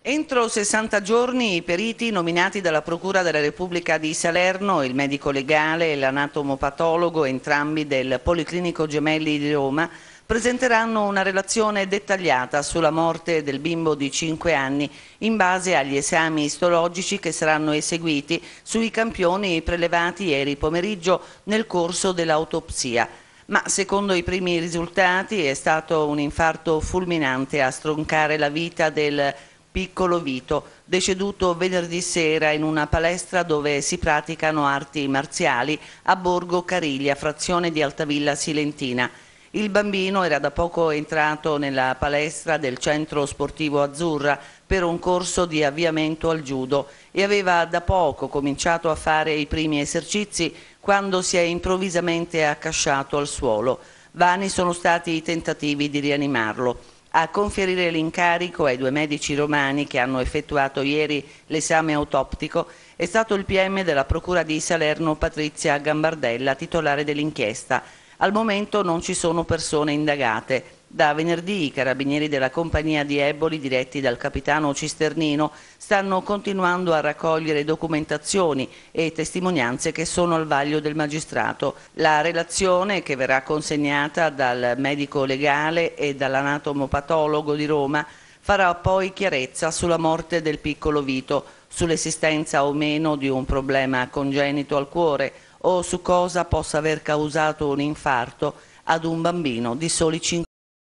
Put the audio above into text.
Entro 60 giorni i periti nominati dalla Procura della Repubblica di Salerno, il medico legale e l'anatomopatologo, entrambi del Policlinico Gemelli di Roma, presenteranno una relazione dettagliata sulla morte del bimbo di 5 anni in base agli esami istologici che saranno eseguiti sui campioni prelevati ieri pomeriggio nel corso dell'autopsia ma secondo i primi risultati è stato un infarto fulminante a stroncare la vita del bimbo Piccolo Vito, deceduto venerdì sera in una palestra dove si praticano arti marziali a Borgo Cariglia, frazione di Altavilla Silentina. Il bambino era da poco entrato nella palestra del centro sportivo Azzurra per un corso di avviamento al judo e aveva da poco cominciato a fare i primi esercizi quando si è improvvisamente accasciato al suolo. Vani sono stati i tentativi di rianimarlo a conferire l'incarico ai due medici romani che hanno effettuato ieri l'esame autoptico è stato il PM della Procura di Salerno Patrizia Gambardella, titolare dell'inchiesta. Al momento non ci sono persone indagate. Da venerdì i carabinieri della compagnia di Eboli, diretti dal capitano Cisternino, stanno continuando a raccogliere documentazioni e testimonianze che sono al vaglio del magistrato. La relazione, che verrà consegnata dal medico legale e dall'anatomopatologo di Roma, farà poi chiarezza sulla morte del piccolo Vito, sull'esistenza o meno di un problema congenito al cuore o su cosa possa aver causato un infarto ad un bambino di soli 5 anni.